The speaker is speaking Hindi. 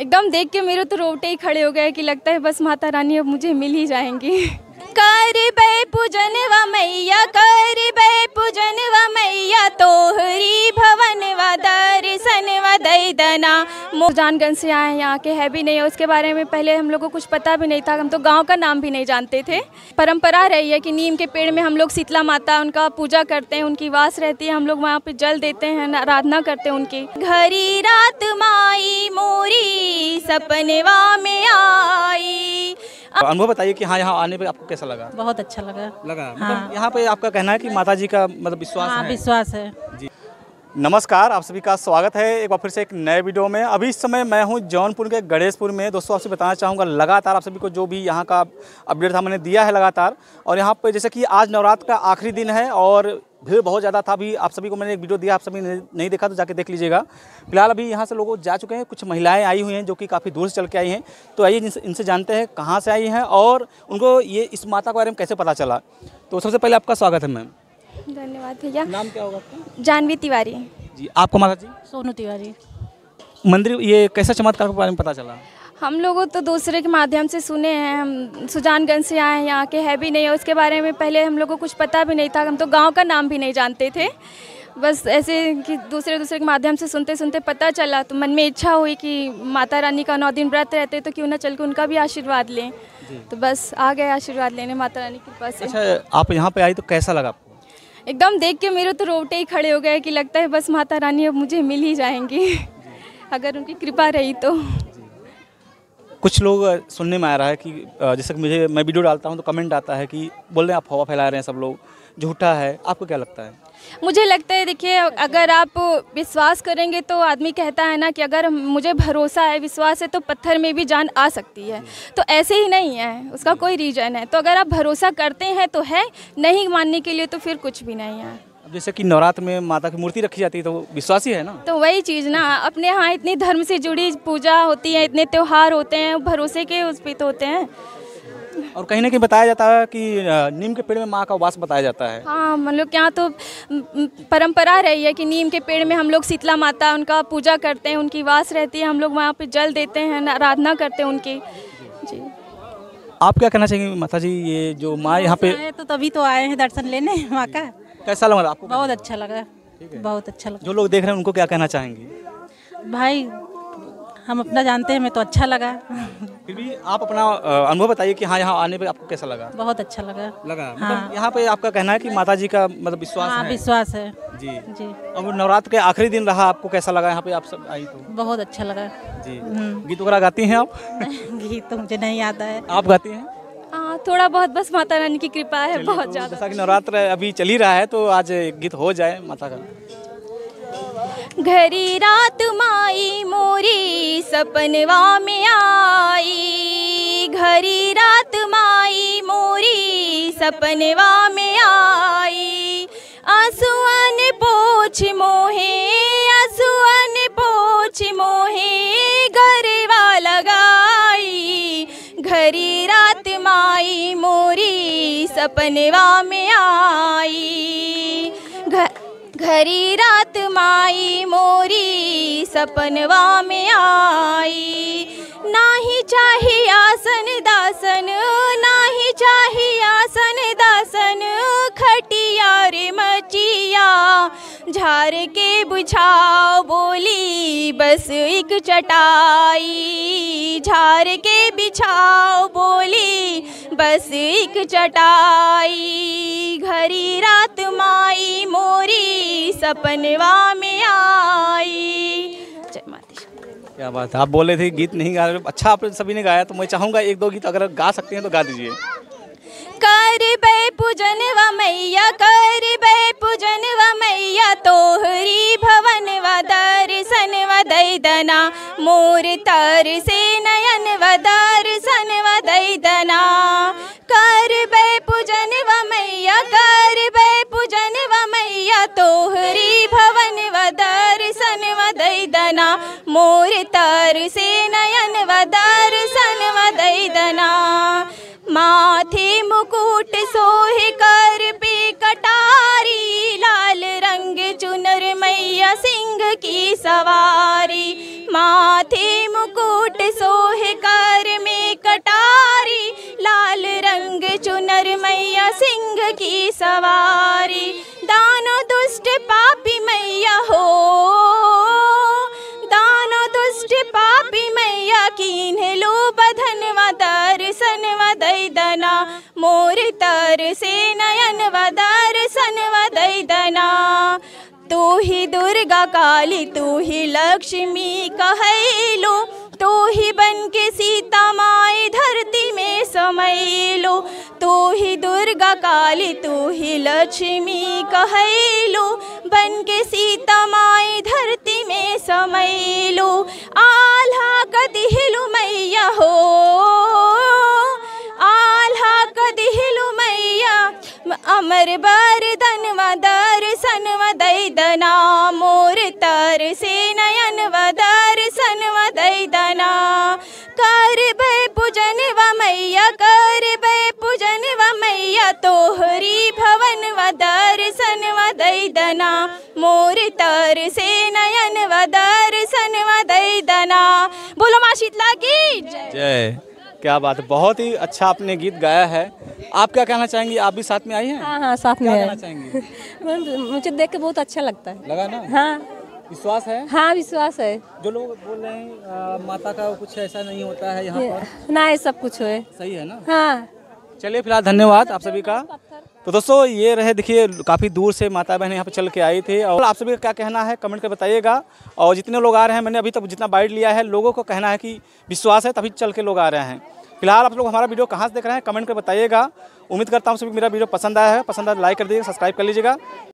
एकदम देख के मेरे तो रोटे ही खड़े हो गए कि लगता है बस माता रानी अब मुझे मिल ही जाएंगी करी बे पूजन व मैया करी बे पूजन व मैया तोहरी भवन व दर्शन व दना मोहजानगंज से आए हैं यहाँ के है भी नहीं है उसके बारे में पहले हम लोग को कुछ पता भी नहीं था हम तो गांव का नाम भी नहीं जानते थे परंपरा रही है कि नीम के पेड़ में हम लोग शीतला माता उनका पूजा करते हैं उनकी वास रहती है हम लोग वहाँ पे जल देते हैं आराधना करते हैं उनकी घरी रात माई मोरी सपनवा में आई अनुभव बताइए कि हाँ यहाँ आने पे आपको कैसा लगा बहुत अच्छा लगा लगा मतलब हाँ। मतलब यहाँ पे आपका कहना है कि माता जी का मतलब विश्वास हाँ, है विश्वास है जी नमस्कार आप सभी का स्वागत है एक बार फिर से एक नए वीडियो में अभी इस समय मैं हूं जौनपुर के गणेशपुर में दोस्तों आपसे बताना चाहूँगा लगातार आप सभी को जो भी यहां का अपडेट था मैंने दिया है लगातार और यहां पे जैसे कि आज नवरात्र का आखिरी दिन है और भीड़ बहुत ज़्यादा था अभी आप सभी को मैंने एक वीडियो दिया आप सभी नहीं देखा तो जाके देख लीजिएगा फिलहाल अभी यहाँ से लोग जा चुके हैं कुछ महिलाएँ आई हुई हैं जो कि काफ़ी दूर से चल के आई हैं तो आइए इनसे जानते हैं कहाँ से आई हैं और उनको ये इस माता के बारे में कैसे पता चला तो सबसे पहले आपका स्वागत है मैम धन्यवाद भैया नाम क्या होगा आपका जानवी तिवारी जी आपको माता जी सोनू तिवारी मंदिर ये कैसा चमत्कार के बारे में पता चला हम लोगों तो दूसरे के माध्यम से सुने हैं हम सुजानगंज से आए हैं यहाँ के है भी नहीं है उसके बारे में पहले हम लोग को कुछ पता भी नहीं था हम तो गांव का नाम भी नहीं जानते थे बस ऐसे कि दूसरे दूसरे के माध्यम से सुनते सुनते पता चला तो मन में इच्छा हुई कि माता रानी का नौ दिन व्रत रहते तो क्यों ना चल के उनका भी आशीर्वाद लें तो बस आ गए आशीर्वाद लेने माता रानी की कृपा से अच्छा आप यहाँ पर आई तो कैसा लगा एकदम देख के मेरे तो रोटे ही खड़े हो गए कि लगता है बस माता रानी अब मुझे मिल ही जाएंगी अगर उनकी कृपा रही तो कुछ लोग सुनने में आ रहा है कि जैसे कि मुझे मैं वीडियो डालता हूँ तो कमेंट आता है कि बोल रहे हैं आप हवा फैला रहे हैं सब लोग झूठा है आपको क्या लगता है मुझे लगता है देखिए अगर आप विश्वास करेंगे तो आदमी कहता है ना कि अगर मुझे भरोसा है विश्वास है तो पत्थर में भी जान आ सकती है तो ऐसे ही नहीं है उसका कोई रीजन है तो अगर आप भरोसा करते हैं तो है नहीं मानने के लिए तो फिर कुछ भी नहीं है जैसे कि नवरात्र में माता की मूर्ति रखी जाती है तो विश्वासी है ना तो वही चीज़ ना अपने यहाँ इतनी धर्म से जुड़ी पूजा होती है इतने त्यौहार होते हैं भरोसे के उस तो होते हैं और कहीं ना कहीं बताया जाता है कि नीम के पेड़ में माँ का वास बताया जाता है हाँ मतलब क्या तो परंपरा रही है कि नीम के पेड़ में हम लोग शीतला माता उनका पूजा करते हैं उनकी वास रहती है हम लोग वहाँ पे जल देते हैं आराधना करते हैं उनकी जी आप क्या कहना चाहेंगे माता जी ये जो माँ यहाँ पे तो तभी तो आए हैं दर्शन लेने माँ का कैसा लगा आपको बहुत अच्छा लगा बहुत अच्छा लगा जो लोग देख रहे हैं उनको क्या कहना चाहेंगे भाई हम अपना जानते हैं हमें तो अच्छा लगा फिर भी आप अपना अनुभव बताइए कि हाँ यहाँ आने पर आपको कैसा लगा बहुत अच्छा लगा लगा हाँ। मतलब यहाँ पे आपका कहना है कि माता जी का मतलब विश्वास हाँ, है विश्वास है जी जी और नवरात्र के आखिरी दिन रहा आपको कैसा लगा यहाँ पे आप सब आई तो बहुत अच्छा लगा जी हम्म। गीत वगैरह गाती हैं आप गीत तो मुझे नहीं आता है आप गाती हैं थोड़ा बहुत बस माता रानी की कृपा है बहुत तो ज़्यादा जैसा कि नवरात्र अभी चल ही रहा है तो आज गीत हो जाए माता का घरी रात माई मोरी सपनवा में आ आई घरी रात माई मोरी सपनवा में आई आंसुअन पोछ मोहे आंसुअन पोछ मोहे वा लगाई घरी रात माई मोरी सपनवा में आई खरी रात माई मोरी सपनवा में आई नाही चाहे आसन दासन नाही चाहे आसन दासन खटिया रे मचिया झार के बुझाओ बोली बस एक चटाई झार के बिछाओ बोली बस एक चटाई घरी रात माई मोरी सपनवा में आई जय माता क्या बात है आप बोले थे गीत नहीं गा रहे अच्छा आप सभी ने गाया तो मैं चाहूंगा एक दो गीत अगर गा सकते हैं तो गा दीजिए कर बे पूजन व मैया कर बे पूजन व मैया तोहरी भवन व दर्शन व दना मोर तर से नयन वदा मोर तर से नयन वदार सन वदैदना माथे मुकुट सोहे कर पे कटारी लाल रंग चुनर मैया सिंह की सवारी माथे मुकुट सोहे से नयन वदार सन वदैदना तू ही दुर्गा काली तू ही लक्ष्मी कहलो तू ही बन के सीता माई धरती में समैलो तू ही दुर्गा काली तू ही लक्ष्मी कहलो बन के सीता माई धरती में समैलो आल्हा कति हिलु मैया हो अमर बार धनवा दर्शन दना मोर तर से नयन व दर्शन वैदना कर भय पूजन व मैया कर भय पूजन व मैया तोहरी भवन व दर्शन वैदना मोर तर से नयन व दर्शन वैदना बोलो माँ शीतला की जय क्या बात है बहुत ही अच्छा आपने गीत गाया है आप क्या कहना चाहेंगी आप भी साथ में आई हैं हाँ हाँ साथ में कहना चाहेंगी मुझे देख के बहुत अच्छा लगता है लगा ना हाँ विश्वास है हाँ विश्वास है जो लोग बोल रहे हैं माता का कुछ ऐसा नहीं होता है यहाँ पर ना ये सब कुछ है सही है ना हाँ चलिए फिलहाल धन्यवाद आप सभी का तो दोस्तों ये रहे देखिए काफ़ी दूर से माता बहन यहाँ पे चल के आई थी और आप सभी का क्या कहना है कमेंट कर बताइएगा और जितने लोग आ रहे हैं मैंने अभी तक जितना बाइट लिया है लोगों को कहना है कि विश्वास है तभी चल के लोग आ रहे हैं फिलहाल आप लोग हमारा वीडियो कहाँ से देख रहे हैं कमेंट कर बताइएगा उम्मीद करता हूँ सभी मेरा वीडियो पसंद आया है पसंद आया तो लाइक कर दीजिएगा सब्सक्राइब कर लीजिएगा